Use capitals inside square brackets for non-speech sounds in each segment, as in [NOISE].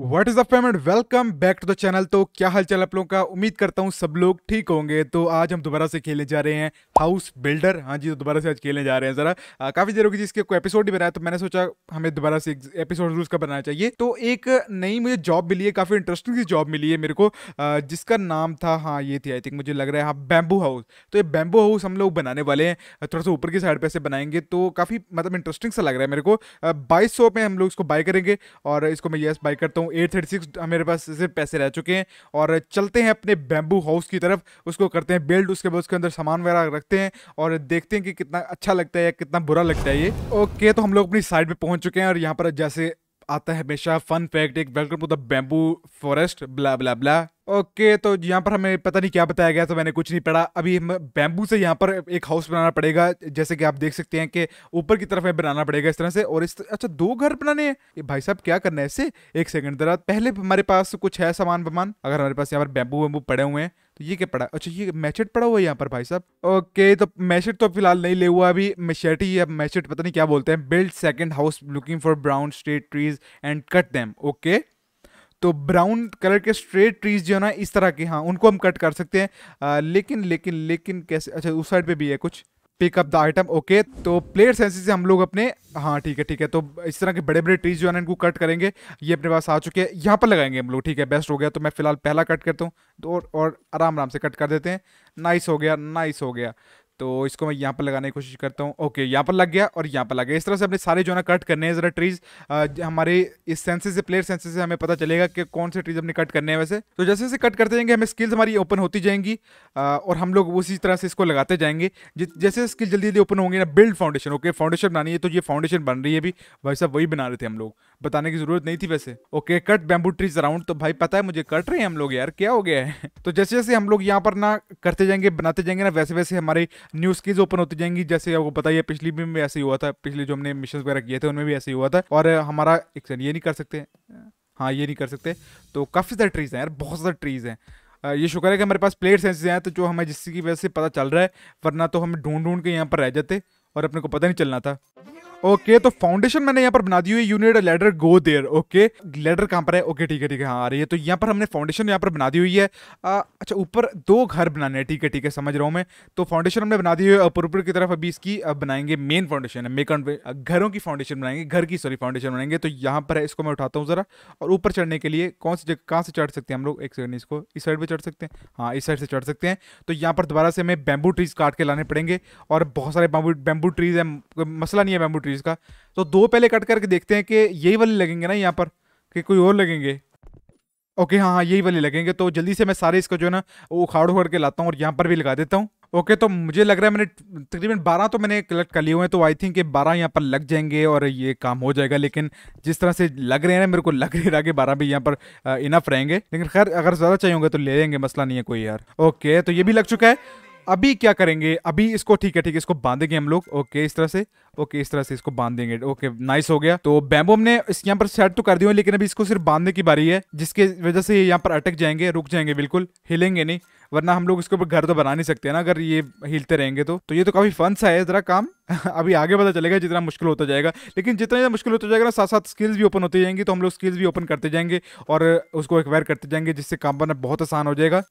What is a payment welcome back to the channel तो क्या हाल चाल आप लोगों का उम्मीद करता हूँ सब लोग ठीक होंगे तो आज हम दोबारा से खेलने जा रहे हैं हाउस बिल्डर हाँ जी तो दोबारा से आज खेलने जा रहे हैं ज़रा काफ़ी देर होगी जिसके कोई एपिसोड भी बनाया तो मैंने सोचा हमें दोबारा से एपिसोड रूल्स का बनाना चाहिए तो एक नई मुझे जॉब मिली है काफ़ी इंटरेस्टिंग सी जॉब मिली है मेरे को आ, जिसका नाम था हाँ ये थी आई थिंक मुझे लग रहा है हाँ बैम्बू हाउस तो ये बैम्बू हाउस हम लोग बनाने वाले हैं थोड़ा सा ऊपर की साइड पर ऐसे बनाएंगे तो काफ़ी मतलब इंटरेस्टिंग सा लग रहा है मेरे को बाईस सौ में हम लोग इसको बाई करेंगे और इसको मैं येस बाई करता हूँ हूँ एट थर्टी सिक्स मेरे पास सिर्फ पैसे रह चुके हैं और चलते हैं अपने बैम्बू हाउस की तरफ उसको करते हैं बिल्ड उसके बाद उसके अंदर सामान वगैरह रखते हैं और देखते हैं कि कितना अच्छा लगता है या कितना बुरा लगता है ये ओके तो हम लोग अपनी साइड पर पहुँच चुके हैं और यहाँ पर जैसे आता है हमेशा फन फैक्ट एक welcome to the bamboo forest bla bla bla okay तो यहाँ पर हमें पता नहीं क्या बताया गया तो मैंने कुछ नहीं पढ़ा अभी हम बैम्बू से यहाँ पर एक हाउस बनाना पड़ेगा जैसे कि आप देख सकते हैं कि ऊपर की तरफ हमें बनाना पड़ेगा इस तरह से और इस तर... अच्छा दो घर बनाने हैं भाई साहब क्या करना है इससे एक सेकंड जरा पहले हमारे पास कुछ है सामान वामान अगर हमारे पास यहाँ पर बैम्बू वैम्बू पड़े हुए हैं तो ये क्या पड़ा अच्छा ये मैचेट पड़ा हुआ है यहाँ पर भाई साहब ओके तो मैचेट तो फिलहाल नहीं ले हुआ अभी मशेटी या मैचेट पता नहीं क्या बोलते हैं build second house looking for brown street trees and cut them okay तो ब्राउन कलर के स्ट्रेट ट्रीज जो है ना इस तरह के हाँ उनको हम कट कर सकते हैं आ, लेकिन लेकिन लेकिन कैसे अच्छा उस साइड पे भी है कुछ पिकअप द आइटम ओके तो प्लेयर सेंसिस से हम लोग अपने हाँ ठीक है ठीक है तो इस तरह के बड़े बड़े ट्रीज जो है ना इनको कट करेंगे ये अपने पास आ चुके हैं यहाँ पर लगाएंगे हम लोग ठीक है बेस्ट हो गया तो मैं फिलहाल पहला कट करता हूँ तो और आराम आराम से कट कर देते हैं नाइस हो गया नाइस हो गया तो इसको मैं यहाँ पर लगाने की कोशिश करता हूँ ओके यहाँ पर लग गया और यहाँ पर लग गया इस तरह से अपने सारे जो है ना कट करने हैं ज़रा ट्रीज़ हमारे इस सेंसेस से प्लेयर सेंसेस से हमें पता चलेगा कि कौन से ट्रीज़ अपने कट करने हैं वैसे तो जैसे जैसे कट करते जाएंगे हमें स्किल्स हमारी ओपन होती जाएंगी और हम लोग उसी तरह से इसको लगाते जाएंगे जैसे स्किल जल्दी जल्दी ओपन होंगे ना बिल्ड फाउंडेशन ओके फाउंडेशन बनानी है तो ये फाउंडेशन बन रही है अभी भाई साहब वही बना रहे थे हम लोग बताने की जरूरत नहीं थी वैसे okay cut bamboo trees around तो भाई पता है मुझे कट रहे हैं हम लोग यार क्या हो गया है [LAUGHS] तो जैसे जैसे हम लोग यहाँ पर ना करते जाएंगे बनाते जाएंगे ना वैसे वैसे हमारे न्यू स्किल्स ओपन होती जाएंगी जैसे आपको पता ही है पिछली भी ऐसे ही हुआ था पिछले जो हमने मिशन वगैरह किए थे उनमें भी ऐसे ही हुआ था और हमारा एक ये नहीं कर सकते हाँ ये नहीं कर सकते तो काफ़ी सारे ट्रीज़ हैं यार बहुत सारे ट्रीज़ हैं ये शुक्र है कि हमारे पास प्लेट सेंसेज हैं तो जो हमें जिसकी वजह से पता चल रहा है वरना तो हम ढूंढ ढूंढ के यहाँ पर रह जाते और अपने को पता नहीं चलना था ओके तो फाउंडेशन मैंने यहाँ पर बना दी हुई unit ladder go there okay ladder कहाँ पर है ओके ठीक है ठीक है हाँ आ रही है तो यहाँ पर हमने फाउंडेशन यहाँ पर बना दी हुई है आ, अच्छा ऊपर दो घर बनाने हैं ठीक है ठीक है समझ रहा हूँ मैं तो फाउंडेशन हमने बना दी हुई है ऊपर ऊपर की तरफ अभी इसकी बनाएंगे मेन फाउंडेशन है मेकन घरों की फाउंडेशन बनाएंगे घर की सॉरी फाउंडेशन बनाएंगे तो यहाँ पर है इसको मैं उठाता हूँ ज़रा और ऊपर चढ़ने के लिए कौन सी जगह कहाँ से चढ़ सकते हैं हम लोग एक सेकंड इसको इस साइड पर चढ़ सकते हैं हाँ इस साइड से चढ़ सकते हैं तो यहाँ पर दोबारा से हमें बैम्बू ट्रीज काट के लाने पड़ेंगे और बहुत सारे बैम्बू ट्रीज है मसला नहीं है बैम्बू कंट्रीज़ का तो दो पहले कट करके देखते हैं कि यही वाले लगेंगे ना यहाँ पर कि कोई और लगेंगे ओके हाँ हाँ यही वाले लगेंगे तो जल्दी से मैं सारे इसको जो है ना वो उखाड़ उखाड़ के लाता हूँ और यहाँ पर भी लगा देता हूँ ओके तो मुझे लग रहा है मैंने तकरीबन 12 तो मैंने कलेक्ट कर लिए हुए हैं तो आई थिंक ये 12 यहाँ पर लग जाएंगे और ये काम हो जाएगा लेकिन जिस तरह से लग रहे हैं ना मेरे को लग रहा है कि बारह भी यहाँ पर इनफ रहेंगे लेकिन खैर अगर ज़्यादा चाहिए होंगे तो ले लेंगे मसला नहीं है कोई यार ओके तो ये भी लग चुका है अभी क्या करेंगे अभी इसको ठीक है ठीक है इसको बांधेंगे हम लोग ओके इस तरह से ओके इस तरह से इसको बांध देंगे ओके नाइस हो गया तो बैम्बो हमने इस यहाँ पर सेट तो कर दिया लेकिन अभी इसको सिर्फ बांधने की बारी है जिसके वजह से ये यहाँ पर अटक जाएंगे रुक जाएंगे बिल्कुल हिलेंगे नहीं वरना हम लोग इसके ऊपर घर तो बना नहीं सकते ना अगर ये हिलते रहेंगे तो तो ये तो काफी फन सा है जरा काम [LAUGHS] अभी आगे पता चलेगा जितना मुश्किल होता जाएगा लेकिन जितना ज़्यादा मुश्किल होता जाएगा ना साथ साथ स्किल्स भी ओपन होती जाएंगी तो हम लोग स्किल्स भी ओपन करते जाएंगे और उसको एक्वायर करते जाएंगे जिससे काम बनना बहुत आसान हो जाएगा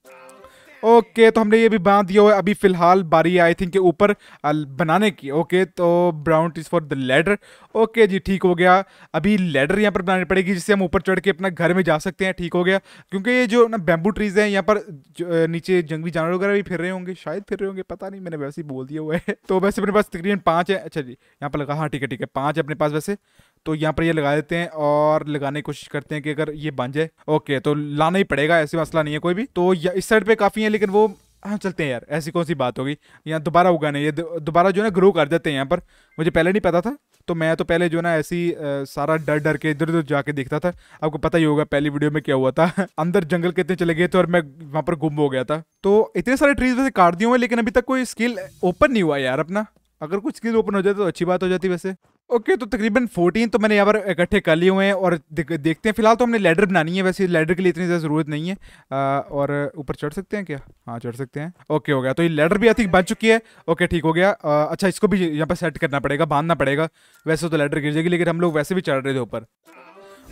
ओके okay, तो हमने ये भी बना दिया हुआ है अभी फिलहाल बारी आई थिंक के ऊपर बनाने की ओके okay, तो brown is for the ladder okay जी ठीक हो गया अभी लेडर यहाँ पर बनानी पड़ेगी जिससे हम ऊपर चढ़ के अपना घर में जा सकते हैं ठीक हो गया क्योंकि ये जो ना बैम्बू ट्रीज़ हैं यहाँ पर नीचे जंगली जानवर वगैरह भी फिर रहे होंगे शायद फिर रहे होंगे पता नहीं मैंने वैसे ही बोल दिया हुआ है [LAUGHS] तो वैसे अपने पास तकरीबन पाँच है अच्छा जी यहाँ पर लगा हाँ ठीक है ठीक है पाँच है अपने पास वैसे तो यहाँ पर ये लगा देते हैं और लगाने की कोशिश करते हैं कि अगर ये बन जाए ओके तो लाना ही पड़ेगा ऐसे मसला नहीं है कोई भी तो इस साइड पे काफ़ी है लेकिन वो हाँ चलते हैं यार ऐसी कौन सी बात होगी यहाँ दोबारा उगाने ये दोबारा जो है ना ग्रो कर देते हैं यहाँ पर मुझे पहले नहीं पता था तो मैं तो पहले जो ना ऐसी आ, सारा डर डर के इधर उधर जाके देखता था आपको पता ही होगा पहली वीडियो में क्या हुआ था [LAUGHS] अंदर जंगल कितने चले गए थे और मैं वहाँ पर गुम हो गया था तो इतने सारे ट्रीज वैसे काट दिए हुए लेकिन अभी तक कोई स्किल ओपन नहीं हुआ यार अपना अगर कुछ स्किल ओपन हो जाए तो अच्छी बात हो जाती वैसे ओके okay, तो तकरीबन फोर्टीन तो मैंने यहाँ पर इकट्ठे कर लिए हुए हैं और देखते हैं फिलहाल तो हमने लेडर बनानी है वैसे लेडर के लिए इतनी ज़्यादा ज़रूरत नहीं है आ, और ऊपर चढ़ सकते हैं क्या हाँ चढ़ सकते हैं ओके हो गया तो ये लेडर भी आई थिंक बन चुकी है ओके ठीक हो गया आ, अच्छा इसको भी यहाँ पर सेट करना पड़ेगा बांधना पड़ेगा वैसे तो लेडर गिर जाएगी लेकिन हम लोग वैसे भी चढ़ रहे थे ऊपर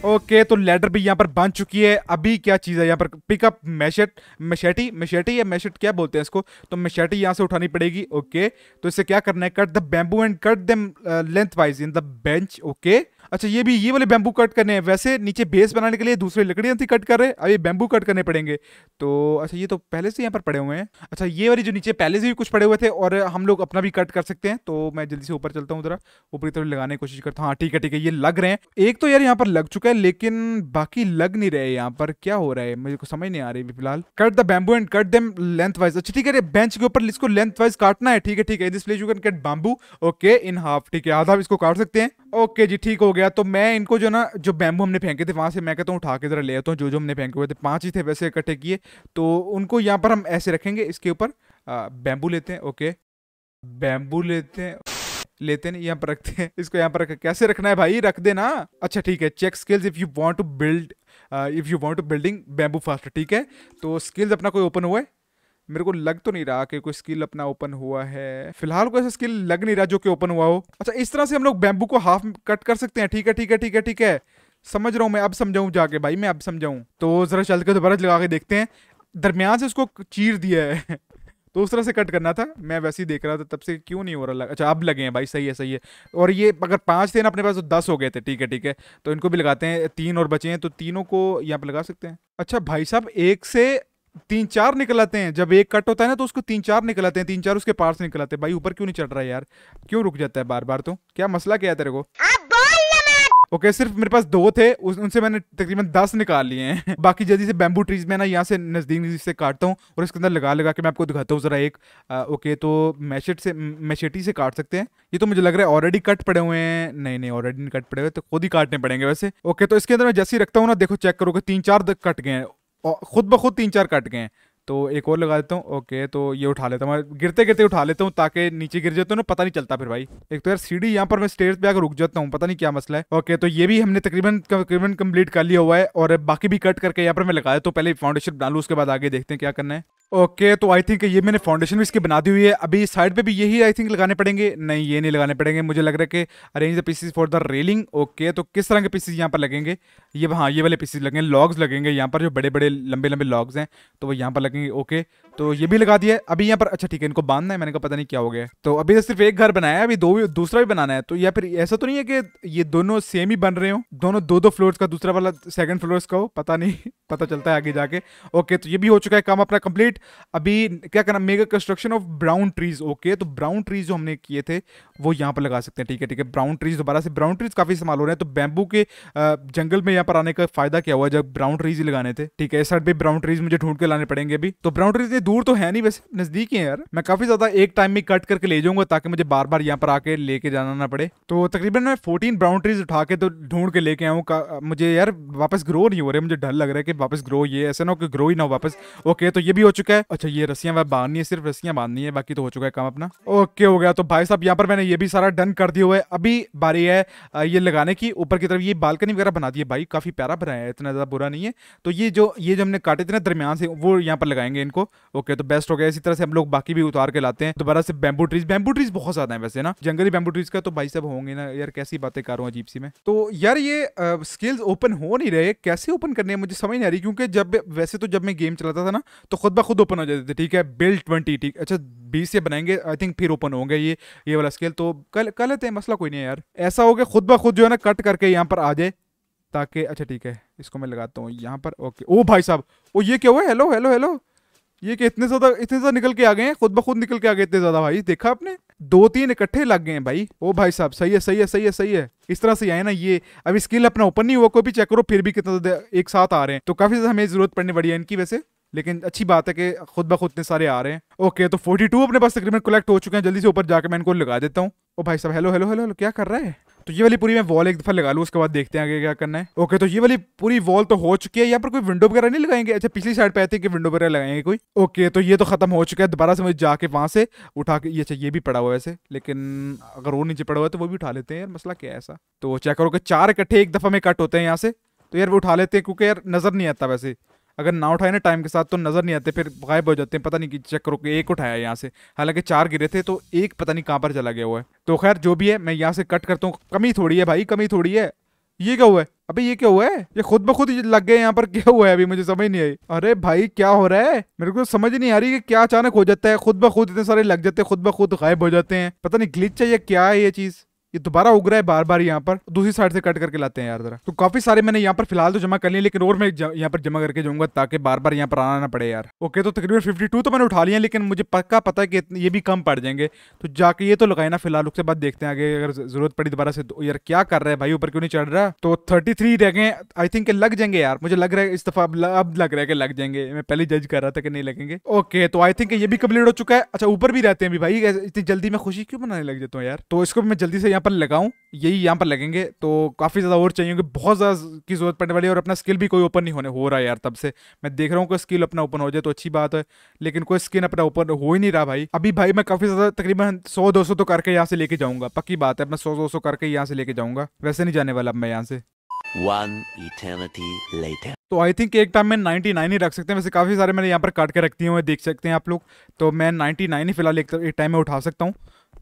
ओके तो लेडर भी यहाँ पर बन चुकी है अभी क्या चीज़ है यहाँ पर पिकअप मैशेट मशेटी मशेटी या मैशेट क्या बोलते हैं इसको तो मशेटी यहाँ से उठानी पड़ेगी ओके तो इसे क्या करना है cut the bamboo and cut them lengthwise in the bench okay अच्छा ये भी ये वाले बैम्बू कट करने हैं वैसे नीचे बेस बनाने के लिए दूसरी लकड़ियाँ थी कट कर रहे अब ये बैम्बू कट करने पड़ेंगे तो अच्छा ये तो पहले से यहाँ पर पड़े हुए हैं अच्छा ये वाली जो नीचे पहले से भी कुछ पड़े हुए थे और हम लोग अपना भी कट कर सकते हैं तो मैं जल्दी से ऊपर चलता हूँ जरा ऊपरी तरफ लगाने की कोशिश करता हूँ हाँ ठीक है ठीक है ये लग रहे हैं एक तो यार यहाँ पर लग चुका है लेकिन बाकी लग नहीं रहे यहाँ पर क्या हो रहा है मुझे को समझ नहीं आ रही फिलहाल cut the bamboo and cut them lengthwise अच्छा ठीक है बेंच के ऊपर इसको लेंथ वाइज काटना है ठीक है ठीक है this place you can cut bamboo okay in half ठीक है आधा इसको काट सकते हैं ओके okay, जी ठीक हो गया तो मैं इनको जो ना जो बैम्बू हमने फेंके थे वहाँ से मैं कहता हूँ उठा के ज़रा ले आता हूँ जो जो हमने फेंके हुए थे पांच ही थे वैसे इकट्ठे किए तो उनको यहाँ पर हम ऐसे रखेंगे इसके ऊपर बैम्बू लेते हैं ओके बैम्बू लेते हैं लेते हैं यहाँ पर रखते हैं इसको यहाँ पर रख कैसे रखना है भाई रख देना अच्छा ठीक है check skills if you want to build if you want to building bamboo fast ठीक है तो स्किल्स अपना कोई ओपन हुआ है मेरे को लग तो नहीं रहा कि कोई स्किल अपना ओपन हुआ है फिलहाल कोई ऐसा स्किल लग नहीं रहा जो कि ओपन हुआ हो अच्छा इस तरह से हम लोग बैम्बू को हाफ कट कर सकते हैं ठीक है ठीक है ठीक है ठीक है समझ रहा हूँ मैं अब समझाऊँ जाके भाई मैं अब समझाऊँ तो ज़रा चल के दोबारा तो लगा के देखते हैं दरमियान से उसको चीर दिया है तो उस तरह से कट करना था मैं वैसे ही देख रहा था तब से क्यों नहीं हो रहा लग, अच्छा अब लगे हैं भाई सही है सही है और ये अगर पाँच थे ना अपने पास तो दस हो गए थे ठीक है ठीक है तो इनको भी लगाते हैं तीन और बचे हैं तो तीनों को यहाँ पर लगा सकते हैं अच्छा भाई साहब एक से तीन चार निकल आते हैं जब एक कट होता है ना तो उसको तीन चार निकल आते हैं तीन चार उसके पार्ट्स निकल आते हैं भाई ऊपर क्यों नहीं चढ़ रहा है यार क्यों रुक जाता है बार बार तो क्या मसला क्या है तेरे को ओके सिर्फ मेरे पास दो थे उनसे मैंने तकरीबन दस निकाल लिए हैं [LAUGHS] बाकी जल्दी से बैम्बू ट्रीज में ना यहाँ से नज़दीक नज़दीक से काटता हूँ और इसके अंदर लगा लगा के मैं आपको दिखाता हूँ ज़रा एक आ, ओके तो मैशेट से मैशेटी से काट सकते हैं ये तो मुझे लग रहा है ऑलरेडी कट पड़े हुए हैं नहीं नहीं ऑलरेडी नहीं कट पड़े हुए तो खुद ही काटने पड़ेंगे वैसे ओके तो इसके अंदर मैं जैसे ही रखता हूँ ना देखो चेक करोगे तीन चार कट गए हैं खुद ब खुद तीन चार कट गए हैं तो एक और लगा देता हूँ ओके तो ये उठा लेता हूँ मैं गिरते गिरते उठा लेता हूँ ताकि नीचे गिर जाता तो हूँ ना पता नहीं चलता फिर भाई एक तो यार सीढ़ी यहाँ पर मैं स्टेज पे आकर रुक जाता हूँ पता नहीं क्या मसला है ओके तो ये भी हमने तकरीबन तकरीबन कंप्लीट कर लिया हुआ है और बाकी भी कट करके यहाँ पर मैं लगा देता हूँ पहले फाउंडेशन डालू उसके बाद आगे देखते हैं क्या करना है ओके okay, तो आई थिंक ये मैंने फाउंडेशन भी इसकी बना दी हुई है अभी साइड पे भी यही आई थिंक लगाने पड़ेंगे नहीं ये नहीं लगाने पड़ेंगे मुझे लग रहा है कि arrange the pieces for the railing okay तो किस तरह के पीसीज यहाँ पर लगेंगे ये हाँ ये वाले पीसीज लगेंगे लॉग्स लगेंगे यहाँ पर जो बड़े बड़े लंबे लंबे लॉग्स हैं तो वो यहाँ पर लगेंगे ओके तो ये भी लगा दिया अभी यहाँ पर अच्छा ठीक है इनको बांधना है मैंने कहा पता नहीं क्या हो गया तो अभी तो सिर्फ एक घर बनाया है अभी दो दूसरा भी बनाना है तो या फिर ऐसा तो नहीं है कि ये दोनों सेम ही बन रहे हो दोनों दो दो फ्लोर्स का दूसरा वाला सेकंड फ्लोर्स का हो पता नहीं [LAUGHS] पता चलता है आगे जाके ओके तो ये भी हो चुका है काम अपना कंप्लीट अभी क्या करना mega construction of brown trees okay तो ब्राउन ट्रीज जो हमने किए थे वो यहाँ पर लगा सकते हैं ठीक है ठीक है ब्राउन ट्रीज दोबारा से ब्राउन ट्रीज काफी इस्तेमाल हो रहे हैं तो बैम्बू के जंगल में यहाँ पर आने का फायदा क्या हुआ जब ब्राउन ट्रीज ही लगाने थे ठीक है इस साइड भी ब्राउन ट्रीज मुझे ढूंढ के लाने पड़ेंगे अभी तो ब्राउन ट्रीज दूर तो है नहीं वैसे नजदीक ही है यार मैं काफी ज्यादा एक टाइम में कट करके ले जाऊंगा ताकि मुझे बार बार यहाँ पर आके लेके जाना ना पड़े तो तकरीबन मैं फोर्टीन ब्राउन ट्रीज उठा के तो ढूंढ के लेके आऊँ मुझे यार वापस ग्रो नहीं हो रहे मुझे डर लग रहा है कि वापस ग्रो ये ऐसा ना हो कि ग्रो ही ना हो वापस ओके तो ये भी हो चुका है अच्छा ये वह बांधनी है सिर्फ रस्सियां बांधनी है बाकी तो हो चुका है काम अपना ओके हो गया तो भाई साहब यहाँ पर मैंने ये भी सारा डन कर दिया हुआ है अभी बारी है ये लगाने की ऊपर की तरफ ये बालकनी वगैरह बना दी है भाई काफी प्यारा बनाया है इतना ज्यादा बुरा नहीं है तो ये जो ये जो हमने काटे थे ना दरमियान से वो यहाँ पर लगाएंगे इनको ओके तो बेस्ट हो गया इसी तरह से हम लोग बाकी भी उतार के लाते हैं दोबारा से बैम्बू ट्रीज बैम्बू ट्रीज बहुत ज्यादा है वैसे ना जंगली बैम्बू ट्रीज का तो भाई साहब होंगे ना यार कैसी बातें कर रहा हूँ अजीब सी में तो यार ये स्किल्स ओपन हो नहीं रहे कैसे ओपन करने मुझे समझ नहीं आ रही क्योंकि जब वैसे तो जब मैं गेम चलाता था ना तो खुद ब खुद ओपन हो जाते थे ठीक है बिल्ड ट्वेंटी ठीक अच्छा बीस से बनाएंगे आई थिंक फिर ओपन होंगे ये ये वाला स्केल तो कल कर लेते हैं मसला कोई नहीं है यार ऐसा हो गया खुद ब खुद जो है ना कट करके यहाँ पर आ जाए ताकि अच्छा ठीक है इसको मैं लगाता हूँ यहाँ पर ओके ओ भाई साहब ओ ये क्या हुआ हेलो हेलो हेलो ये कि इतने ज्यादा इतने ज्यादा निकल के आ गए हैं खुद ब खुद निकल के आ गए इतने ज्यादा भाई देखा आपने दो तीन इकट्ठे लग गए हैं भाई ओ भाई साहब सही है सही है सही है सही है इस तरह से आए ना ये अभी स्किल अपना ओपन नहीं हुआ कोई भी चेक करो फिर भी कितना एक साथ आ रहे हैं तो काफी ज्यादा हमें जरूरत पड़ने पड़ी है इनकी वैसे लेकिन अच्छी बात है कि खुद ब खुद इतने सारे आ रहे हैं ओके तो टू अपने पास तकरीबन कलेक्ट हो चुके हैं जल्दी से ऊपर जाकर मैं इनको लगा देता हूँ ओ भाई साहब हेलो हेलो हेलो क्या कर रहा है तो ये वाली पूरी मैं वॉल एक दफा लगा लू उसके बाद देखते हैं आगे क्या करना है ओके तो ये वाली पूरी वॉल तो हो चुकी है यहाँ पर कोई विंडो वगैरह नहीं लगाएंगे अच्छा पिछली साइड पे आते कि विंडो वगैरह लगाएंगे कोई ओके तो ये तो खत्म हो चुका है दोबारा से मुझे जाके वहाँ से उठा के ये अच्छा ये भी पड़ा हुआ है वैसे लेकिन अगर वो नीचे पड़ा हुआ है तो वो भी उठा लेते हैं यार मसला क्या है ऐसा तो चेक करो कि चार इकट्ठे एक दफा में कट होते हैं यहाँ से तो यार वो उठा लेते हैं क्योंकि यार नजर नहीं आता वैसे अगर ना उठाए ना टाइम के साथ तो नज़र नहीं आते फिर गायब हो जाते हैं पता नहीं कि चेक करो एक उठाया यहाँ से हालांकि चार गिरे थे तो एक पता नहीं कहाँ पर चला गया हुआ है तो खैर जो भी है मैं यहाँ से कट करता हूँ कमी थोड़ी है भाई कमी थोड़ी है ये क्या हुआ है अबे ये क्या हुआ है ये खुद ब खुद लग गए यहाँ पर [LAUGHS] क्या हुआ है अभी मुझे समझ नहीं आई अरे भाई क्या हो रहा है मेरे को तो समझ नहीं आ रही कि क्या अचानक हो जाता है खुद ब खुद इतने सारे लग जाते हैं खुद ब खुद गायब हो जाते हैं पता नहीं ग्लिच है या क्या है ये चीज़ ये दोबारा उग रहा है बार बार यहाँ पर दूसरी साइड से कट करके लाते हैं यार जरा तो काफी सारे मैंने यहाँ पर फिलहाल तो जमा कर लिए लेकिन और मैं यहाँ पर जमा करके जाऊंगा ताकि बार बार यहाँ पर आना ना पड़े यार ओके तो तकरीबन फिफ्टी तो मैंने उठा लिया लेकिन मुझे पक्का पता है कि ये भी कम पड़ जाएंगे तो जाके ये तो लगाए ना फिलहाल उसके बाद देखते हैं आगे अगर जरूरत पड़ी दोबारा से तो यार क्या कर रहा है भाई ऊपर क्यों नहीं चढ़ रहा तो थर्टी थ्री रह गए आई थिंक लग जाएंगे यार मुझे लग रहा है इस दफा अब लग रहा है कि लग जाएंगे मैं पहले जज कर रहा था कि नहीं लगेंगे ओके तो आई थिंक ये भी कम्प्लीट हो चुका है अच्छा ऊपर भी रहते हैं भाई इतनी जल्दी मैं खुशी क्यों बनाने लग जाता हूँ यार तो इसको मैं जल्दी से यहाँ पर लगाऊं यही यहाँ पर लगेंगे तो काफ़ी ज़्यादा और चाहिए क्योंकि बहुत ज़्यादा की ज़रूरत पड़ने वाली है और अपना स्किल भी कोई ओपन नहीं होने हो रहा है यार तब से मैं देख रहा हूँ कोई स्किल अपना ओपन हो जाए तो अच्छी बात है लेकिन कोई स्किन अपना ओपन हो ही नहीं रहा भाई अभी भाई मैं काफ़ी ज़्यादा तकरीबन सौ दो तो करके यहाँ से लेके जाऊँगा पक्की बात है मैं सौ दो करके यहाँ से लेके जाऊँगा वैसे नहीं जाने वाला अब मैं यहाँ से One eternity later. तो आई थिंक एक टाइम में 99 ही रख सकते हैं वैसे काफ़ी सारे मैंने यहाँ पर काट के रखती हूँ देख सकते हैं आप लोग तो मैं 99 ही फिलहाल एक टाइम में उठा सकता हूँ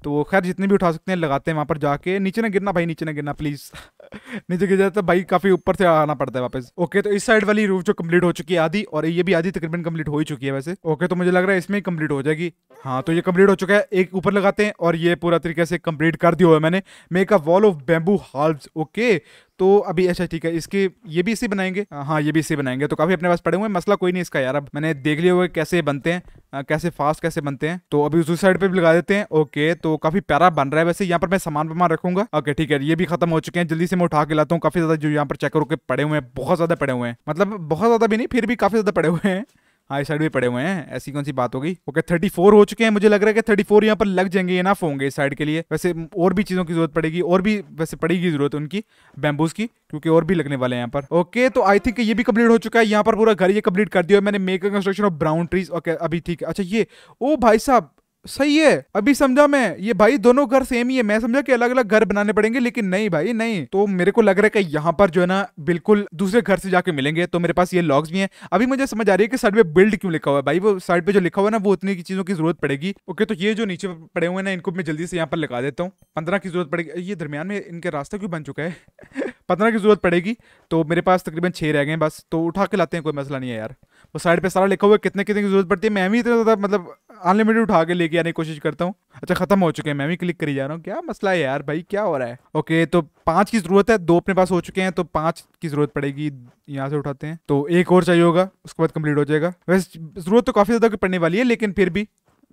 तो खैर जितने भी उठा सकते हैं लगाते हैं वहाँ पर जाके नीचे ना गिरना भाई नीचे ना गिरना प्लीज़ [LAUGHS] नीचे गिर जाता भाई तो काफ़ी ऊपर से आना पड़ता है वापस ओके तो इस साइड वाली रूफ जो कंप्लीट हो चुकी है आधी और ये भी आधी तकरीबन कंप्लीट हो ही चुकी है वैसे ओके तो मुझे लग रहा है इसमें कंप्लीट हो जाएगी हाँ तो ये कंप्लीट हो चुका है एक ऊपर लगाते हैं और ये पूरा तरीके से कंप्लीट कर दिया हुआ है मैंने make a wall of bamboo halve okay तो अभी अच्छा ठीक है इसके ये भी इसी बनाएंगे हाँ ये भी इसी बनाएंगे तो काफ़ी अपने पास पड़े हुए हैं मसला कोई नहीं इसका यार अब मैंने देख लिया हुआ कैसे बनते हैं कैसे फास्ट कैसे बनते हैं तो अभी दूसरी साइड पर भी लगा देते हैं ओके तो काफ़ी प्यारा बन रहा है वैसे यहाँ पर मैं सामान वामान रखूंगा ओके ठीक है ये भी खत्म हो चुके हैं जल्दी से मैं उठा के लाता हूँ काफ़ी ज़्यादा जो यहाँ पर चेक करके पड़े हुए हैं बहुत ज़्यादा पड़े हुए हैं मतलब बहुत ज़्यादा भी नहीं फिर भी काफ़ी ज़्यादा पड़े हुए हैं हाँ साइड भी पड़े हुए हैं ऐसी कौन सी बात होगी ओके थर्टी फोर हो चुके हैं मुझे लग रहा है कि थर्टी फोर यहाँ पर लग जाएंगे इनफ होंगे इस साइड के लिए वैसे और भी चीज़ों की जरूरत पड़ेगी और भी वैसे पड़ेगी जरूरत उनकी बैम्बूज की क्योंकि और भी लगने वाले हैं यहाँ पर ओके तो आई थिंक ये भी कम्प्लीट हो चुका है यहाँ पर पूरा घर ये कंप्लीट कर दिया मैंने make construction of brown trees okay अभी ठीक है अच्छा ये ओ भाई साहब सही है अभी समझा मैं ये भाई दोनों घर सेम ही है मैं समझा कि अलग अलग घर बनाने पड़ेंगे लेकिन नहीं भाई नहीं तो मेरे को लग रहा है कि यहाँ पर जो है ना बिल्कुल दूसरे घर से जाके मिलेंगे तो मेरे पास ये लॉग्स भी हैं अभी मुझे समझ आ रही है कि साइड पे बिल्ड क्यों लिखा हुआ है भाई वो साइड पे जो लिखा हुआ है ना वो उतनी की चीजों की जरूरत पड़ेगी ओके तो ये जो नीचे पड़े हुए ना इनको मैं जल्दी से यहाँ पर लगा देता हूँ पंद्रह की जरूरत पड़ेगी ये दरमियान में इनका रास्ता क्यों बन चुका है [LAUGHS] पंद्रह की जरूरत पड़ेगी तो मेरे पास तकरीबन छह रह गए बस तो उठा के लाते हैं कोई मसला नहीं है यार वो साइड पे सारा लिखा हुआ है कितने कितने की जरूरत पड़ती है मैं भी इतना ज़्यादा मतलब अनलिमिटेड उठा के लेके आने की कोशिश करता हूँ अच्छा खत्म हो चुके हैं मैं भी क्लिक करी जा रहा हूँ क्या मसला है यार भाई क्या हो रहा है ओके तो पांच की जरूरत है दो अपने पास हो चुके हैं तो पांच की जरूरत पड़ेगी यहाँ से उठाते हैं तो एक और चाहिए होगा उसके बाद कम्प्लीट हो जाएगा वैसे जरूरत तो काफ़ी ज़्यादा पड़ने वाली है लेकिन फिर भी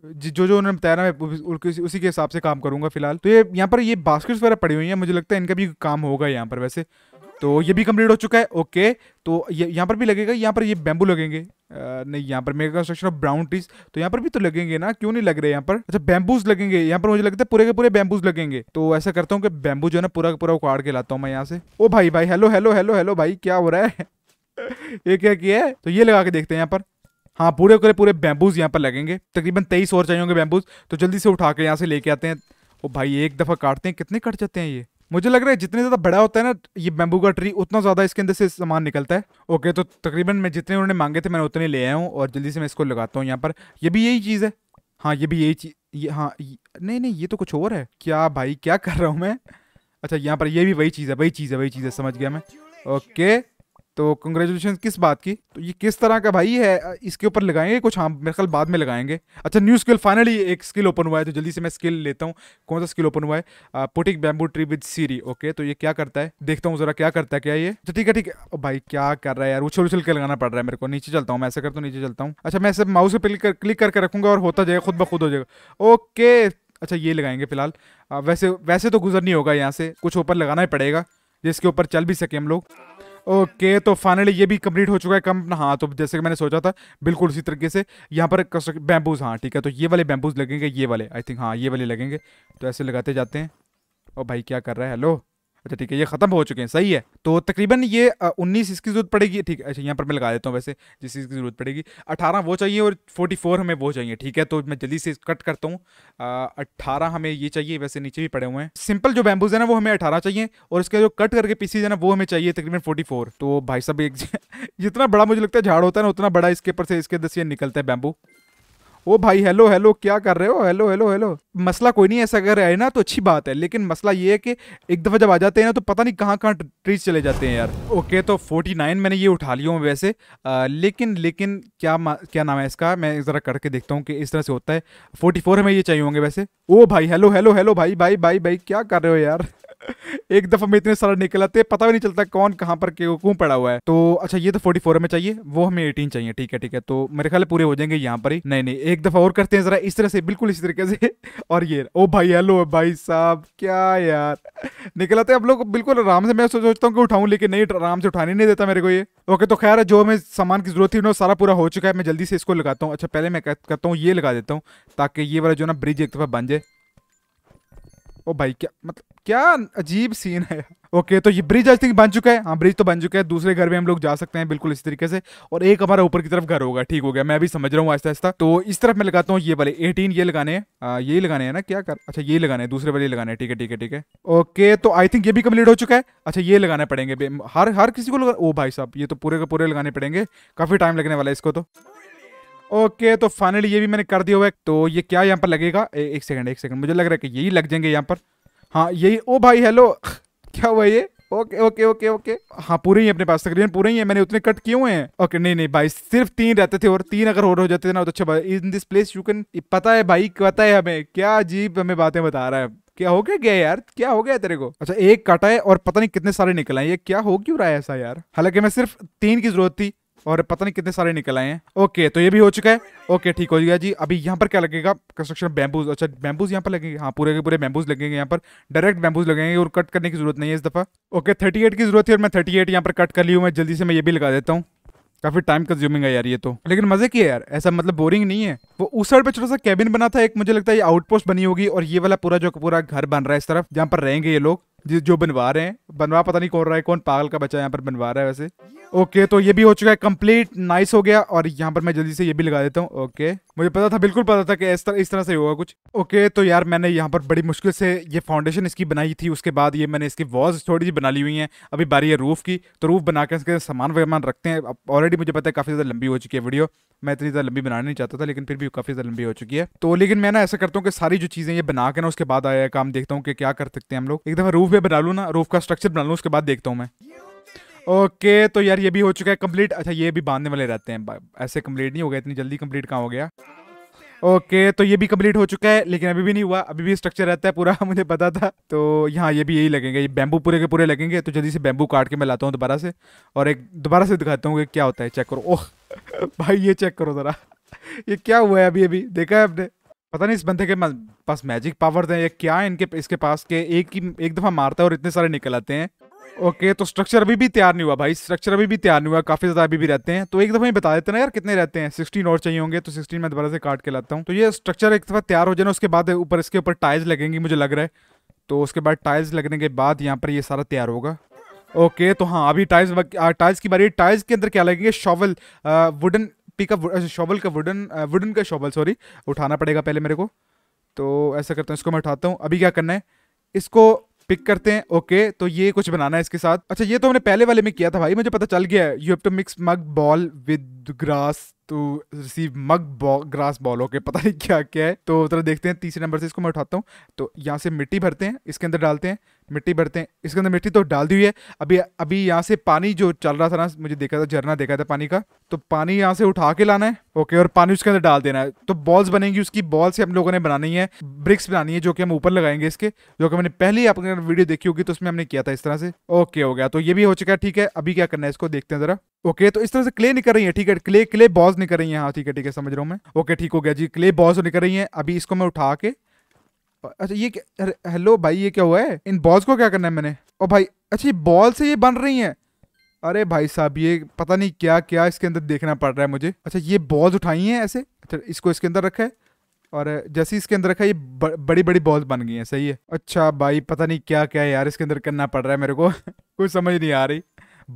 जो जो उन्होंने बताया ना मैं उसी के हिसाब से काम करूंगा फिलहाल तो ये यहाँ पर ये बास्केट्स वगैरह पड़ी हुई हैं मुझे लगता है इनका भी काम होगा यहाँ पर वैसे तो ये भी कंप्लीट हो चुका है ओके तो ये यहाँ पर भी लगेगा यहाँ पर ये बैम्बू लगेंगे आ, नहीं यहाँ पर mega construction of brown trees तो यहाँ पर भी तो लगेंगे ना क्यों नहीं लग रहे यहाँ पर अच्छा बैम्बूज लगेंगे यहाँ पर मुझे लगता है पूरे के पूरे बैम्बूज लगेंगे तो ऐसा करता हूँ कि बैम्बू जो है ना पूरा पूरा उखाड़ के लाता हूँ मैं यहाँ से ओ भाई भाई हेलो हेलो हेलो हेलो भाई क्या हो रहा है [LAUGHS] ये क्या किया है तो ये लगा के देखते हैं यहाँ पर हाँ पूरे पूरे पूरे बैम्बूज यहाँ पर लगेंगे तकरीबन तेईस और चाहिए होंगे बैम्बूज तो जल्दी से उठा के यहाँ से लेके आते हैं ओ भाई एक दफ़ा काटते हैं कितने कट जाते हैं ये मुझे लग रहा है जितने ज़्यादा बड़ा होता है ना ये बैम्बू का ट्री उतना ज़्यादा इसके अंदर से सामान निकलता है ओके तो तकरीबन मैं जितने उन्होंने मांगे थे मैं उतने ले आया हूँ और जल्दी से मैं इसको लगाता हूँ यहाँ पर ये भी यही चीज़ है हाँ ये भी यही चीज़ ये हाँ ये, नहीं नहीं ये तो कुछ और है क्या भाई क्या कर रहा हूँ मैं अच्छा यहाँ पर ये भी वही चीज़ है वही चीज़ है वही चीज़ है समझ गया मैं ओके तो कंग्रेचुलेशन किस बात की तो ये किस तरह का भाई है इसके ऊपर लगाएंगे कुछ हाँ मेरे ख्याल बाद में लगाएंगे अच्छा न्यू स्किल फाइनली एक स्किल ओपन हुआ है तो जल्दी से मैं स्किल लेता हूँ कौन सा स्किल ओपन हुआ है पुटिक बैम्बू ट्री विद सीरी ओके तो ये क्या करता है देखता हूँ जरा क्या करता है क्या ये तो ठीक है ठीक है भाई क्या कर रहा है यार उछल उछल के लगाना पड़ रहा है मेरे को नीचे चलता हूँ मैं ऐसा करता तो हूँ नीचे चलता हूँ अच्छा मैं ऐसे माउस पे क्लिक करके रखूँगा और होता जाएगा खुद ब खुद हो जाएगा ओके अच्छा ये लगाएंगे फिलहाल वैसे वैसे तो गुजर नहीं होगा यहाँ से कुछ ऊपर लगाना ही पड़ेगा जिसके ऊपर चल भी सके हम लोग ओके तो फाइनली ये भी कंप्लीट हो चुका है कम हाँ तो जैसे कि मैंने सोचा था बिल्कुल उसी तरीके से यहाँ पर बैम्बूज हाँ ठीक है तो ये वाले बैम्बूज लगेंगे ये वाले आई थिंक हाँ ये वाले लगेंगे तो ऐसे लगाते जाते हैं और भाई क्या कर रहा है हेलो अच्छा ठीक है ये ख़त्म हो चुके हैं सही है तो तकरीबन ये उन्नीस इसकी ज़रूरत पड़ेगी ठीक है अच्छा यहाँ पर मैं लगा देता हूँ वैसे जिस चीज़ की ज़रूरत पड़ेगी अठारह वो चाहिए और फोर्टी फोर हमें वो चाहिए ठीक है तो मैं जल्दी से कट करता हूँ अट्ठारह हमें ये चाहिए वैसे नीचे भी पड़े हुए हैं सिंपल जो बैम्बूज है ना वो हमें अठारह चाहिए और उसके जो कट करके पीसीज है ना वो हमें चाहिए तकरीबन फोर्टी फोर तो भाई साहब एक [LAUGHS] जितना बड़ा मुझे लगता है झाड़ होता है ना उतना बड़ा इसके ऊपर से इसके दस से निकलता है बैम्बू ओ भाई हेलो हेलो क्या कर रहे हो हेलो हेलो हेलो मसला कोई नहीं ऐसा अगर है ना तो अच्छी बात है लेकिन मसला ये है कि एक दफ़ा जब आ जाते हैं ना तो पता नहीं कहाँ कहाँ ट्रीज चले जाते हैं यार ओके तो 49 मैंने ये उठा लिया हूँ वैसे आ, लेकिन लेकिन क्या क्या नाम है इसका मैं ज़रा करके देखता हूँ कि इस तरह से होता है 44 हमें ये चाहिए होंगे वैसे ओ भाई हेलो हेलो हेलो भाई भाई भाई भाई क्या कर रहे हो यार एक दफा में इतने सारे आते पता भी नहीं चलता कौन कहाँ पर क्यों पड़ा हुआ है तो अच्छा ये तो फोर्टी फोर में चाहिए वो हमें एटीन चाहिए ठीक है ठीक है तो मेरे ख्याल पूरे हो जाएंगे यहाँ पर ही नहीं नहीं एक दफा और करते हैं जरा इस तरह से बिल्कुल इसी तरीके से [LAUGHS] और ये ओ भाई हेलो भाई साहब क्या यार निकलाते अब लोग बिल्कुल आराम से मैं सोचता हूँ कि उठाऊँ लेकिन नहीं आराम से उठाने नहीं देता मेरे को ये ओके तो खैर जो हमें सामान की जरूरत थी उन्होंने सारा पूरा हो चुका है मैं जल्दी से इसको लगाता हूँ अच्छा पहले मैं करता हूँ ये लगा देता हूँ ताकि ये वाला जो ना ब्रिज एक दफा बन जाए ओ भाई क्या मतलब क्या अजीब सीन है ओके तो ये ब्रिज आई थिंक बन चुका है हाँ ब्रिज तो बन चुका है दूसरे घर में हम लोग जा सकते हैं बिल्कुल इस तरीके से और एक हमारा ऊपर की तरफ घर होगा ठीक हो गया मैं भी समझ रहा हूँ आहिस्ता आहिस्ता तो इस तरफ मैं लगाता हूँ ये वाले एटीन ये लगाने हाँ, ये लगाने हैं ना क्या कर अच्छा ये लगाने दूसरे वाले लगाने ठीक है ठीक है ठीक है ओके तो आई थिंक ये भी कम्प्लीट हो चुका है अच्छा ये लगाना पड़ेंगे हर हर किसी को लगा ओ भाई साहब ये तो पूरे का पूरे लगाने पड़ेंगे काफी टाइम लगने वाला है इसको तो ओके तो फाइनली ये भी मैंने कर दिया हुआ है तो ये क्या यहाँ पर लगेगा ए, एक सेकंड एक सेकंड मुझे लग रहा है कि यही लग जाएंगे यहाँ पर हाँ यही ओ भाई हेलो क्या हुआ ये ओके ओके ओके ओके हाँ पूरे ही अपने पास तकरीबन पूरे ही है मैंने उतने कट किए हुए हैं ओके नहीं नहीं भाई सिर्फ तीन रहते थे और तीन अगर होर हो जाते थे ना तो अच्छा in this place you can पता है भाई पता है हमें क्या अजीब हमें बातें बता रहा है क्या हो गया गया यार क्या हो गया तेरे को अच्छा एक काटा है और पता नहीं कितने सारे निकला है ये क्या हो क्यों रहा है ऐसा यार हालांकि मैं सिर्फ तीन की जरूरत थी और पता नहीं कितने सारे निकल आए हैं ओके तो ये भी हो चुका है ओके ठीक हो गया जी अभी यहाँ पर क्या लगेगा कंस्ट्रक्शन बैम्बूज अच्छा बैम्बूज यहाँ पर लगेंगे हाँ पूरे के पूरे बैम्बूज लगेंगे यहाँ पर डायरेक्ट बैम्बूज लगेंगे और कट करने की जरूरत नहीं है इस दफ़ा ओके थर्टी एट की जरूरत थी और मैं थर्टी एट यहाँ पर कट कर ली हूँ मैं जल्दी से मैं ये भी लगा देता हूँ काफी टाइम कंज्यूमिंग है यार ये तो लेकिन मजे की है यार ऐसा मतलब बोरिंग नहीं है वो उस साइड पे छोटा सा केबिन बना था एक मुझे लगता है ये आउटपोस्ट बनी होगी और ये वाला पूरा जो पूरा घर बन रहा है इस तरफ जहाँ पर रहेंगे ये लोग जो बनवा रहे हैं बनवा पता नहीं कौन रहा है कौन पागल का बच्चा यहाँ पर बनवा रहा है वैसे ओके तो ये भी हो चुका है कंप्लीट नाइस हो गया और यहाँ पर मैं जल्दी से ये भी लगा देता हूँ ओके मुझे पता था बिल्कुल पता था कि इस तरह इस तरह से होगा कुछ ओके तो यार मैंने यहाँ पर बड़ी मुश्किल से ये फाउंडेशन इसकी बनाई थी उसके बाद ये मैंने इसकी वॉल्स थोड़ी सी बना ली हुई हैं अभी बारी है रूफ़ की तो रूफ़ बना कर इसके सामान वामान रखते हैं ऑलरेडी मुझे पता है काफ़ी ज़्यादा लंबी हो चुकी है वीडियो मैं इतनी ज़्यादा लंबी बनाना नहीं चाहता था लेकिन फिर भी काफ़ी ज़्यादा लंबी हो चुकी है तो लेकिन मैं ना ऐसा करता हूँ कि सारी जो चीज़ें ये बना के ना उसके बाद आया काम देखता हूँ कि क्या कर सकते हैं हम लोग एक दफ़ा रूफ़ में बना लूँ ना रूफ़ का स्ट्रक्चर बना लूँ उसके बाद देखता हूँ मैं ओके तो यार ये भी हो चुका है कंप्लीट अच्छा ये भी बांधने वाले रहते हैं ऐसे कंप्लीट नहीं हो गया इतनी जल्दी कंप्लीट कहाँ हो गया ओके तो ये भी कंप्लीट हो चुका है लेकिन अभी भी नहीं हुआ अभी भी स्ट्रक्चर रहता है पूरा [LAUGHS] मुझे पता था तो यहाँ ये भी यही लगेंगे ये बैम्बू पूरे के पूरे लगेंगे तो जल्दी से बैम्बू काट के मैं लाता हूँ दोबारा से और एक दोबारा से दिखाता हूँ कि क्या होता है चेक करो ओह [LAUGHS] भाई ये चेक करो ज़रा ये क्या हुआ है अभी अभी देखा है आपने पता नहीं इस बंदे के पास मैजिक पावर थे ये क्या है इनके इसके पास के एक ही एक दफ़ा मारता है और इतने सारे निकल आते हैं ओके तो स्ट्रक्चर अभी भी तैयार नहीं हुआ भाई स्ट्रक्चर अभी भी तैयार नहीं हुआ काफी ज्यादा अभी भी रहते हैं तो एक दफा ही बता देते ना यार कितने रहते हैं सिक्सटीन और चाहिए होंगे तो सिक्सटीन मैं दोबारा से काट के लाता हूँ तो ये स्ट्रक्चर एक दफा तैयार हो जाए उसके बाद ऊपर इसके ऊपर टाइल्स लगेंगी मुझे लग रहा है तो उसके बाद टाइल्स लगने के बाद यहाँ पर ये सारा तैयार होगा ओके तो हाँ अभी टाइल्स टाइल्स की बारी टाइल्स के अंदर क्या लगेंगे शॉवल वुडन पिकअप शॉवल का वुडन वुडन का शॉवल सॉरी उठाना पड़ेगा पहले मेरे को तो ऐसा करता हूँ इसको मैं उठाता हूँ अभी क्या करना है इसको पिक करते हैं ओके तो ये कुछ बनाना है इसके साथ अच्छा ये तो हमने पहले वाले में किया था भाई मुझे पता चल गया है you have to mix mud ball with grass to receive mud ball grass ball okay पता नहीं क्या क्या है तो जरा देखते हैं तीसरे नंबर से इसको मैं उठाता हूँ तो यहाँ से मिट्टी भरते हैं इसके अंदर डालते हैं मिट्टी भरते हैं इसके अंदर मिट्टी तो डाल दी हुई है अभी अभी यहाँ से पानी जो चल रहा था ना मुझे देखा था झरना देखा था पानी का तो पानी यहाँ से उठा के लाना है ओके और पानी उसके अंदर डाल देना है तो बॉल्स बनेगी उसकी बॉल से हम लोगों ने बनानी है ब्रिक्स बनानी है जो कि हम ऊपर लगाएंगे इसके जो कि मैंने पहले ही आपने वीडियो देखी होगी तो उसमें हमने किया था इस तरह से ओके हो गया तो ये भी हो चुका है ठीक है अभी क्या करना है इसको देखते हैं जरा ओके तो इस तरह से क्ले निकल रही है ठीक है क्ले क्ले बॉल्स निकल रही है हाँ ठीक है ठीक है समझ रहा हूँ मैं ओके ठीक हो गया जी क्ले बॉल्स तो निकल रही है अभी इसको मैं उठा के अच्छा ये हेलो भाई ये क्या हुआ है इन बॉल्स को क्या करना है मैंने ओ भाई अच्छा ये बॉल से ये बन रही हैं अरे भाई साहब ये पता नहीं क्या क्या इसके अंदर देखना पड़ रहा है मुझे अच्छा ये बॉल्स उठाई हैं ऐसे अच्छा इसको इसके अंदर रखा है और जैसे इसके अंदर रखा है ये ब, बड़ी बड़ी बॉल्स बन गई हैं सही है अच्छा भाई पता नहीं क्या क्या यार इसके अंदर करना पड़ रहा है मेरे को [LAUGHS] कुछ समझ नहीं आ रही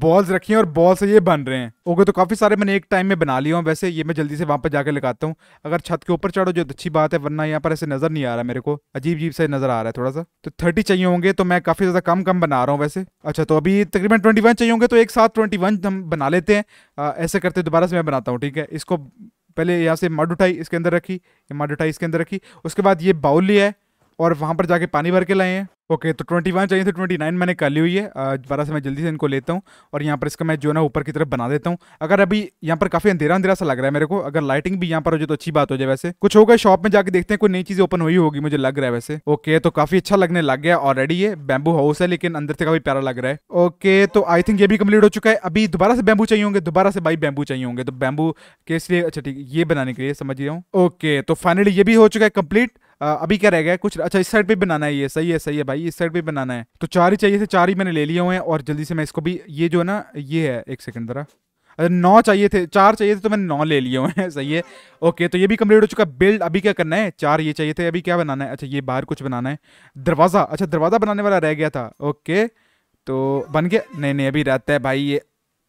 बॉल्स रखी हैं और बॉल से ये बन रहे हैं ओके तो काफ़ी सारे मैंने एक टाइम में बना लिया हूँ वैसे ये मैं जल्दी से वहाँ पर जाकर लगाता हूँ अगर छत के ऊपर चढ़ो जो तो अच्छी बात है वरना यहाँ पर ऐसे नज़र नहीं आ रहा मेरे को अजीब अजीब से नज़र आ रहा है थोड़ा सा तो थर्टी चाहिए होंगे तो मैं काफ़ी ज़्यादा कम कम बना रहा हूँ वैसे अच्छा तो अभी तकरीबन ट्वेंटी चाहिए होंगे तो एक साथ ट्वेंटी हम बना लेते हैं ऐसे करते दोबारा से मैं बनाता हूँ ठीक है इसको पहले यहाँ से मड उठाई इसके अंदर रखी मड उठाई इसके अंदर रखी उसके बाद ये बाउल लिया है और वहाँ पर जाके पानी भर के लाए हैं ओके तो ट्वेंटी वन चाहिए तो ट्वेंटी नाइन मैंने कर ली हुई है दोबारा से मैं जल्दी से इनको लेता हूँ और यहाँ पर इसका मैं जो है ना ऊपर की तरफ बना देता हूँ अगर अभी यहाँ पर काफ़ी अंधेरा अंधेरा सा लग रहा है मेरे को अगर लाइटिंग भी यहाँ पर हो जाए तो अच्छी बात हो जाए वैसे कुछ होगा शॉप में जाके देखते हैं कोई नई चीज़ ओपन हुई होगी मुझे लग रहा है वैसे ओके तो काफ़ी अच्छा लगने लग गया ऑलरेडी ये बैम्बू हाउस है लेकिन अंदर से काफ़ी प्यारा लग रहा है ओके तो आई थिंक ये भी कम्प्लीट हो चुका है अभी दोबारा से बैम्बू चाहिए होंगे दोबारा से भाई बैम्बू चाहिए होंगे तो बैम्बू के इसलिए अच्छा ठीक ये बनाने के लिए समझ रहा हूँ ओके तो फाइनली ये भी हो चुका है कम्प्लीट अभी क्या रह गया कुछ अच्छा इस साइड पे बनाना है ये सही है सही है भाई इस साइड पे बनाना है तो चार ही चाहिए थे चार ही मैंने ले लिए हुए हैं और जल्दी से मैं इसको भी ये जो है ना ये है एक सेकंड ज़रा अच्छा नौ चाहिए थे चार चाहिए थे तो मैंने नौ ले लिए हुए हैं सही है ओके तो ये भी कम्प्लीट हो चुका है बिल्ड अभी क्या करना है चार ये चाहिए थे अभी क्या बनाना है अच्छा ये बाहर कुछ बनाना है दरवाज़ा अच्छा दरवाज़ा बनाने वाला रह गया था ओके तो बन गया नहीं नहीं अभी रहता है भाई ये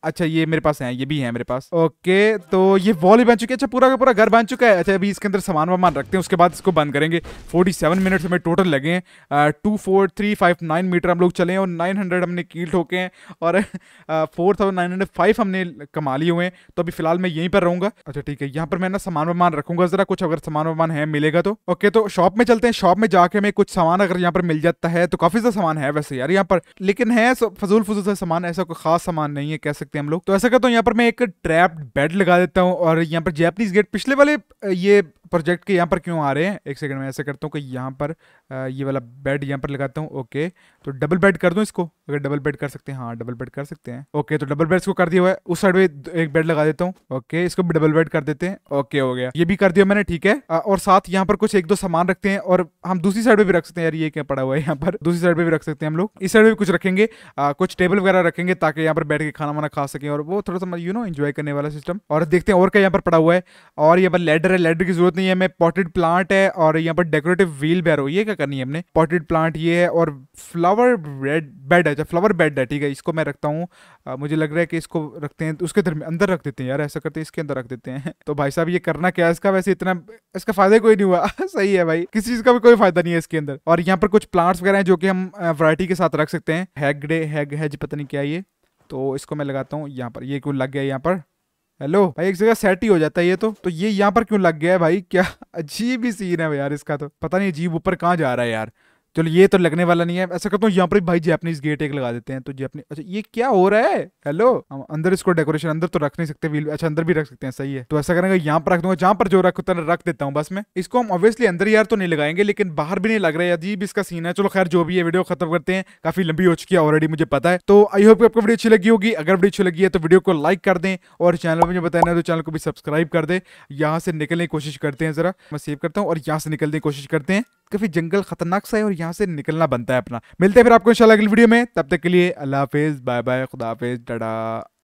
अच्छा ये मेरे पास है ये भी है मेरे पास ओके तो ये वॉल ही बन चुकी है अच्छा पूरा का पूरा घर बन चुका है अच्छा अभी इसके अंदर सामान वामान रखते हैं उसके बाद इसको बंद करेंगे फोर्टी सेवन मिनट हमें टोटल लगे हैं two four three five nine metre हम लोग चले और नाइन हंड्रेड हमने कील ठोके हैं और four thousand nine hundred five हमने कमा लिए हुए हैं तो अभी फिलहाल मैं यहीं पर रहूँगा अच्छा ठीक है यहाँ पर मैं ना सामान वामान रखूंगा ज़रा कुछ अगर सामान वामान है मिलेगा तो ओके तो शॉप में चलते हैं शॉप में जाके हमें कुछ सामान अगर यहाँ पर मिल जाता है तो काफ़ी सा सामान है वैसे यार यहाँ पर लेकिन है फजूल फजूल सा सामान ऐसा कोई खास सामान नहीं है कह सकते सकते हैं हम लोग तो ऐसा करता हूँ यहाँ पर मैं एक ट्रैप बेड लगा देता हूँ और यहाँ पर जैपनीज गेट पिछले वाले ये प्रोजेक्ट के यहाँ पर क्यों आ रहे हैं एक सेकंड मैं ऐसे करता हूँ कि यहाँ पर ये यह वाला बेड यहाँ पर लगाता हूँ ओके तो डबल बेड कर दूँ इसको अगर डबल बेड कर सकते हैं हाँ डबल बेड कर सकते हैं ओके तो डबल बेड इसको कर दिया हुआ है उस साइड में एक बेड लगा देता हूँ ओके इसको भी डबल बेड कर देते हैं ओके हो गया ये भी कर दिया मैंने ठीक है और साथ यहाँ पर कुछ एक दो सामान रखते हैं और हम दूसरी साइड में भी रख सकते हैं यार ये क्या पड़ा हुआ है यहाँ पर दूसरी साइड में भी रख सकते हैं हम लोग इस साइड में कुछ रखेंगे कुछ टेबल वगैरह रखेंगे ताकि यहाँ पर बैठ के खाना वाना खा सकें और वो थोड़ा सा यू नो इन्जॉय करने वाला सिस्टम और देखते हैं और क्या यहाँ पर पड़ा हुआ है और यहाँ पर लेडर है लेडर की जरूरत नहीं ये हमें पॉटेड प्लांट है और यहाँ पर डेकोरेटिव व्हील बैरो ये क्या करनी है हमने पॉटेड प्लांट ये है और फ्लावर रेड बेड है अच्छा फ्लावर बेड है ठीक है इसको मैं रखता हूँ मुझे लग रहा है कि इसको रखते हैं तो उसके अंदर रख देते हैं यार ऐसा करते हैं इसके अंदर रख देते हैं [LAUGHS] तो भाई साहब ये करना क्या है इसका वैसे इतना इसका फायदा कोई नहीं हुआ [LAUGHS] सही है भाई किसी चीज का भी कोई फायदा नहीं है इसके अंदर और यहाँ पर कुछ प्लांट्स वगैरह हैं जो कि हम वरायटी के साथ रख सकते हैं हैग डे हैग हैज पता नहीं क्या ये तो इसको मैं लगाता हूँ यहाँ पर ये क्यों लग गया यहाँ पर हेलो भाई एक जगह सेट ही हो जाता है ये तो तो ये यहाँ पर क्यों लग गया है भाई क्या अजीब ही सीन है यार इसका तो पता नहीं अजीब ऊपर कहाँ जा रहा है यार चलो ये तो लगने वाला नहीं है ऐसा करता हूँ यहाँ पर भाई जैपनीज गेट एक लगा देते हैं तो जैपनी अच्छा ये क्या हो रहा है हेलो अंदर इसको डेकोरेशन अंदर तो रख नहीं सकते व्हील अच्छा अंदर भी रख सकते हैं सही है तो ऐसा करेंगे यहाँ पर रख दूंगा जहाँ पर जो रख उतना रख देता हूँ बस मैं इसको हम ऑब्वियसली अंदर यार तो नहीं लगाएंगे लेकिन बाहर भी नहीं लग रहा है अजीब इसका सीन है चलो खैर जो भी है वीडियो खत्म करते हैं काफी लंबी हो चुकी है ऑलरेडी मुझे पता है तो आई होप आपको वीडियो अच्छी लगी होगी अगर वीडियो अच्छी लगी है तो वीडियो को लाइक कर दें और चैनल मुझे बताया तो चैनल को भी सब्सक्राइब कर दे यहाँ से निकलने की कोशिश करते हैं जरा मैं सेव करता हूँ और यहाँ से निकलने की कोशिश करते हैं काफ़ी जंगल खतरनाक सा है और यहाँ से निकलना बनता है अपना मिलते हैं फिर आपको इंशाल्लाह अगली वीडियो में तब तक के लिए अल्लाह हाफिज़ बाय बाय खुदा हाफिज़ डडा